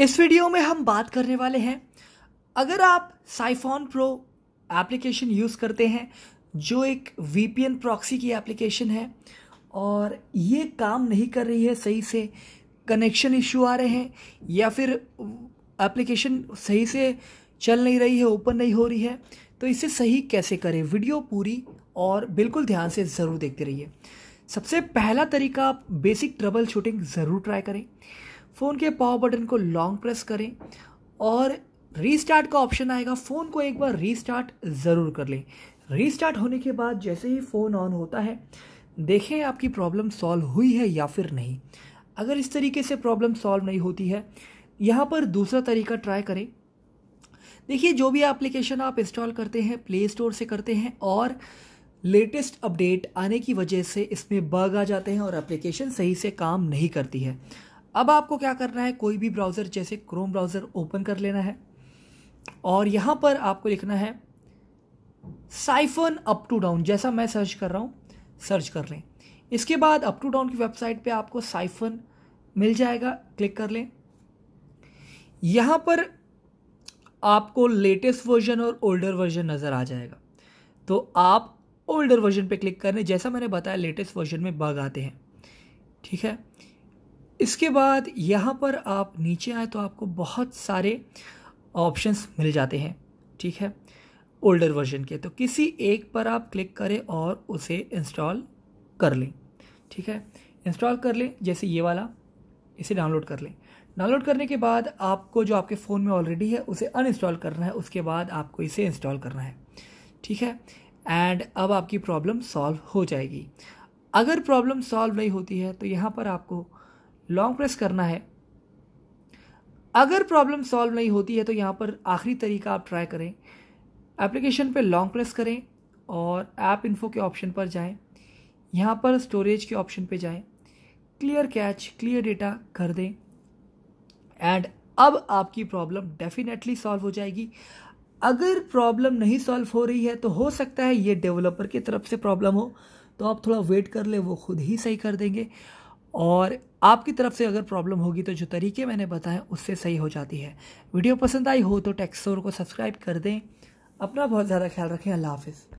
इस वीडियो में हम बात करने वाले हैं अगर आप साइफोन प्रो एप्लीकेशन यूज़ करते हैं जो एक वीपीएन प्रॉक्सी की एप्लीकेशन है और ये काम नहीं कर रही है सही से कनेक्शन इश्यू आ रहे हैं या फिर एप्लीकेशन सही से चल नहीं रही है ओपन नहीं हो रही है तो इसे सही कैसे करें वीडियो पूरी और बिल्कुल ध्यान से ज़रूर देखते रहिए सबसे पहला तरीका आप बेसिक ट्रबल शूटिंग ज़रूर ट्राई करें फ़ोन के पावर बटन को लॉन्ग प्रेस करें और रीस्टार्ट का ऑप्शन आएगा फ़ोन को एक बार रीस्टार्ट ज़रूर कर लें रीस्टार्ट होने के बाद जैसे ही फ़ोन ऑन होता है देखें आपकी प्रॉब्लम सॉल्व हुई है या फिर नहीं अगर इस तरीके से प्रॉब्लम सॉल्व नहीं होती है यहाँ पर दूसरा तरीका ट्राई करें देखिए जो भी एप्लीकेशन आप इंस्टॉल करते हैं प्ले स्टोर से करते हैं और लेटेस्ट अपडेट आने की वजह से इसमें बग आ जाते हैं और एप्लीकेशन सही से काम नहीं करती है अब आपको क्या करना है कोई भी ब्राउज़र जैसे क्रोम ब्राउज़र ओपन कर लेना है और यहाँ पर आपको लिखना है साइफन अप टू डाउन जैसा मैं सर्च कर रहा हूँ सर्च कर लें इसके बाद अप टू डाउन की वेबसाइट पे आपको साइफन मिल जाएगा क्लिक कर लें यहाँ पर आपको लेटेस्ट वर्जन और ओल्डर वर्जन नज़र आ जाएगा तो आप ओल्डर वर्जन पे क्लिक कर लें जैसा मैंने बताया लेटेस्ट वर्जन में बग आते हैं ठीक है इसके बाद यहाँ पर आप नीचे आए तो आपको बहुत सारे ऑप्शंस मिल जाते हैं ठीक है ओल्डर वर्जन के तो किसी एक पर आप क्लिक करें और उसे इंस्टॉल कर लें ठीक है इंस्टॉल कर लें जैसे ये वाला इसे डाउनलोड कर लें डाउनलोड करने के बाद आपको जो आपके फ़ोन में ऑलरेडी है उसे अनइंस्टॉल करना है उसके बाद आपको इसे इंस्टॉल करना है ठीक है एंड अब आपकी प्रॉब्लम सॉल्व हो जाएगी अगर प्रॉब्लम सॉल्व नहीं होती है तो यहाँ पर आपको लॉन्ग प्रेस करना है अगर प्रॉब्लम सॉल्व नहीं होती है तो यहाँ पर आखिरी तरीका आप ट्राई करें एप्लीकेशन पे लॉन्ग प्रेस करें और ऐप इन्फो के ऑप्शन पर जाएं यहाँ पर स्टोरेज के ऑप्शन पे जाएं क्लियर कैच क्लियर डेटा कर दें एंड अब आपकी प्रॉब्लम डेफिनेटली सॉल्व हो जाएगी अगर प्रॉब्लम नहीं सॉल्व हो रही है तो हो सकता है ये डेवलपर की तरफ से प्रॉब्लम हो तो आप थोड़ा वेट कर ले वो खुद ही सही कर देंगे और आपकी तरफ से अगर प्रॉब्लम होगी तो जो तरीके मैंने बताए उससे सही हो जाती है वीडियो पसंद आई हो तो टेक्सोर को सब्सक्राइब कर दें अपना बहुत ज़्यादा ख्याल रखें अल्लाह हाफिज़